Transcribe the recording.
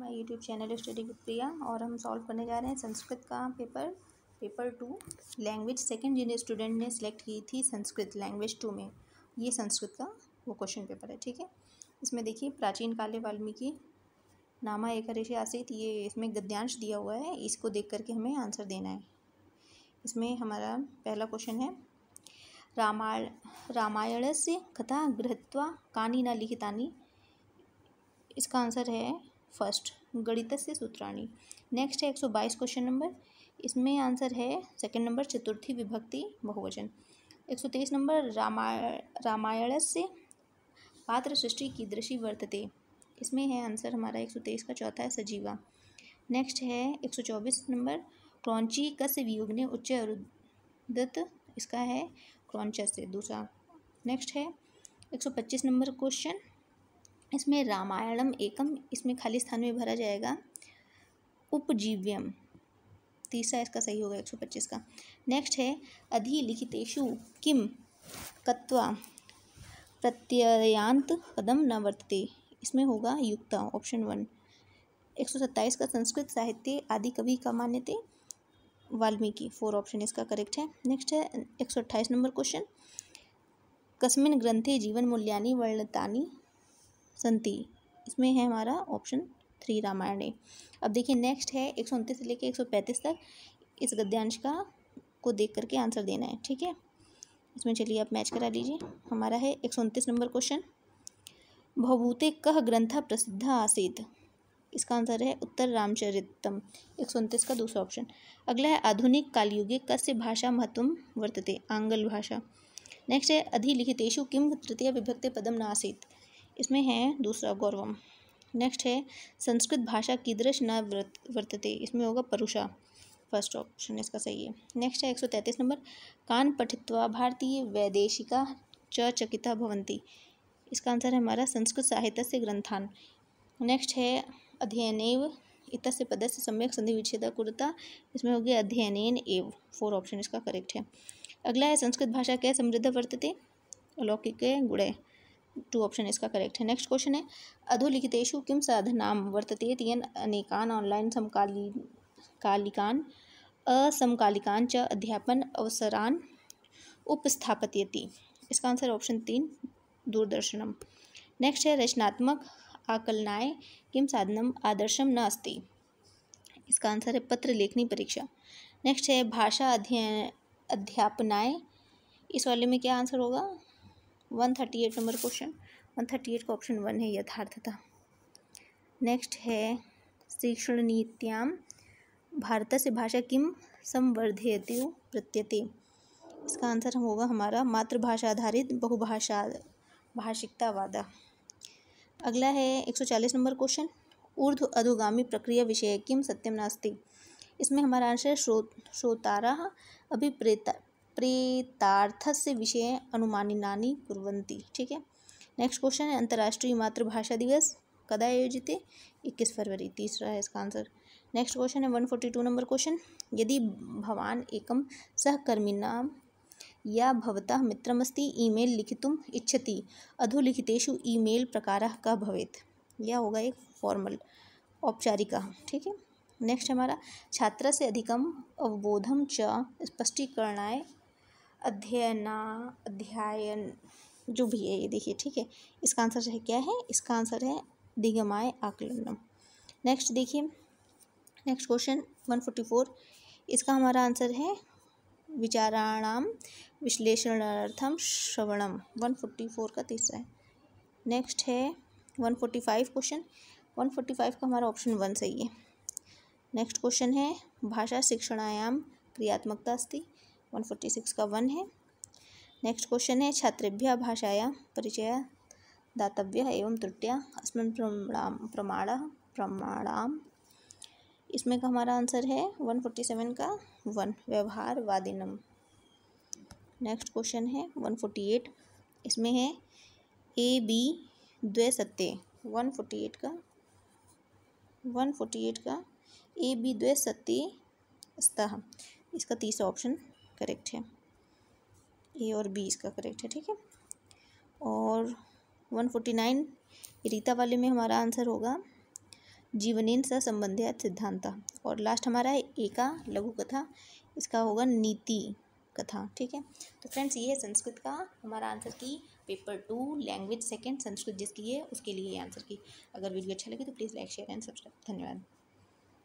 my YouTube channel study with Priya और हम solve करने जा रहे हैं संस्कृत का paper paper two language second जिन स्टूडेंट ने सिलेक्ट की थी संस्कृत लैंग्वेज टू में ये संस्कृत का वो क्वेश्चन पेपर है ठीक है इसमें देखिए प्राचीन काले वाल्मीकि नामा एक आसित ये इसमें गद्यांश दिया हुआ है इसको देख करके हमें आंसर देना है इसमें हमारा पहला क्वेश्चन है रामायण रामायण से कथा गृहत्वा कानी न लिखितानी इसका आंसर है फर्स्ट गणित से सूत्राणी नेक्स्ट है एक सौ बाईस क्वेश्चन नंबर इसमें आंसर है सेकंड नंबर चतुर्थी विभक्ति बहुवचन एक सौ तेईस नंबर रामाय रामायण से पात्र सृष्टि की दृषि वर्तते इसमें है आंसर हमारा एक सौ तेईस का चौथा है सजीवा नेक्स्ट है एक सौ चौबीस नंबर क्रौची कस वियोग ने उच्च अरुदत्त इसका है क्रॉन्चस से दूसरा नेक्स्ट है एक सौ पच्चीस नंबर क्वेश्चन इसमें रामायणम एकम इसमें खाली स्थान में भरा जाएगा उपजीव्यम तीसरा इसका सही होगा एक सौ पच्चीस का नेक्स्ट है अधिलिखितेशु किम कत्वा प्रत्ययांत पदम न वर्तते इसमें होगा युक्ता ऑप्शन वन एक सौ सत्ताईस का संस्कृत साहित्य आदि कवि का मान्यते वाल्मीकि फोर ऑप्शन इसका करेक्ट है नेक्स्ट है एक सौ अट्ठाईस नंबर क्वेश्चन कस्मिन ग्रंथे जीवन मूल्यानि वर्णतानी संति इसमें है हमारा ऑप्शन थ्री रामायण अब देखिए नेक्स्ट है एक सौ से लेकर एक सौ पैंतीस तक इस गद्यांश का को देख करके आंसर देना है ठीक है इसमें चलिए आप मैच करा लीजिए हमारा है एक सौ नंबर क्वेश्चन भवभूते कह ग्रंथा प्रसिद्ध आसीत इसका आंसर है उत्तर रामचरितम एक सौ का दूसरा ऑप्शन अगला है आधुनिक कालयुगे कस्य भाषा महत्व वर्तते आंगल भाषा नेक्स्ट है अधिलिखितेशु किम तृतीय विभक्ति पदम न नासीत इसमें है दूसरा गौरवम नेक्स्ट है संस्कृत भाषा कीदृश न वर्तते इसमें होगा परुषा फर्स्ट ऑप्शन इसका सही है नेक्स्ट है एक सौ तैंतीस नंबर कान पठित्वा भारतीय वैदेशिका चकिता भवंती इसका आंसर है हमारा संस्कृत साहित्य से ग्रंथान नेक्स्ट है अध्ययनेव पद से सम्यक संधि विच्छेद कुरता इसमें हो गया एव फोर ऑप्शन इसका करेक्ट है अगला है संस्कृत भाषा के समृद्ध वर्तते अलौकिक गुणे टू ऑप्शन इसका करेक्ट है नेक्स्ट क्वेश्चन है अधोलिखितेशु किम साधनाम वर्तते तीन अनेकान ऑनलाइन समकाली कालिकान असमकालिकान च अध्यापन अवसरान उपस्थापत्यति इसका आंसर ऑप्शन तीन दूरदर्शनम नेक्स्ट है रचनात्मक आकलनाय किम साधनम आदर्शम न अस्ति इसका आंसर है पत्र लेखनी परीक्षा नेक्स्ट है भाषा अध्ययन अध्यापनाएँ इस वाले में क्या आंसर होगा one thirty eight number question one thirty eight का ऑप्शन वन है यथार्थता नेक्स्ट है शिक्षण नीतिया भारत से भाषा किम संवर्धयते प्रत्यते इसका आंसर होगा हमारा मातृभाषा आधारित बहुभाषा भाषिकतावादा अगला है एक सौ चालीस नंबर क्वेश्चन ऊर्ध अधोगामी प्रक्रिया विषय किम सत्यम नास्ति इसमें हमारा आंसर श्रो श्रोतारा अभिप्रेता प्रेतार्थस्य विषय अनुमानिनानि कुर्वन्ति ठीक है नेक्स्ट क्वेश्चन है अंतर्राष्ट्रीय मातृभाषा दिवस कदा आयोजित है इक्कीस फरवरी तीसरा है इसका आंसर नेक्स्ट क्वेश्चन है one forty two number question यदि भवान् सहकर्मी सहकर्मिणां या भवतः मित्रमस्ति ईमेल लिखितुम् इच्छति अधोलिखितेषु ईमेल प्रकार कः भवेत् यह होगा एक फॉर्मल औपचारिक ठीक है नेक्स्ट हमारा छात्र से अधिकम अवबोधम च स्पष्टीकरणाय अध्ययना अध्ययन जो भी है ये देखिए ठीक है इसका आंसर है क्या है इसका आंसर है दिगमाय आकलनम नेक्स्ट देखिए next question one forty four इसका हमारा आंसर है विचाराणाम विश्लेषणार्थम श्रवणम वन फोर्टी फोर का तीसरा है नेक्स्ट है one forty five question one forty five का हमारा ऑप्शन वन सही है नेक्स्ट क्वेश्चन है भाषा शिक्षणायाम क्रियात्मकता अस्थित वन फोर्टी सिक्स का वन है नेक्स्ट क्वेश्चन है छात्रेभ्य भाषाया परिचय दातव्य एवं त्रुटिया अस्मिन प्रमाण प्रमाण प्रमाणाम इसमें का हमारा आंसर है वन फोर्टी सेवन का वन व्यवहार वादिनम नेक्स्ट क्वेश्चन है वन फोर्टी एट इसमें है ए बी द्वे सत्य वन फोर्टी एट का वन फोर्टी एट का ए बी द्वे सत्य स्तः इसका तीसरा ऑप्शन करेक्ट है ए और बी इसका करेक्ट है ठीक है और वन फोर्टी नाइन रीता वाले में हमारा आंसर होगा जीवनेन से संबंधित सिद्धांत और लास्ट हमारा है ए का लघु कथा इसका होगा नीति कथा ठीक है तो फ्रेंड्स ये है संस्कृत का हमारा answer key paper two language second Sanskrit जिसकी है उसके लिए आंसर की अगर वीडियो अच्छा लगे तो please like share and subscribe धन्यवाद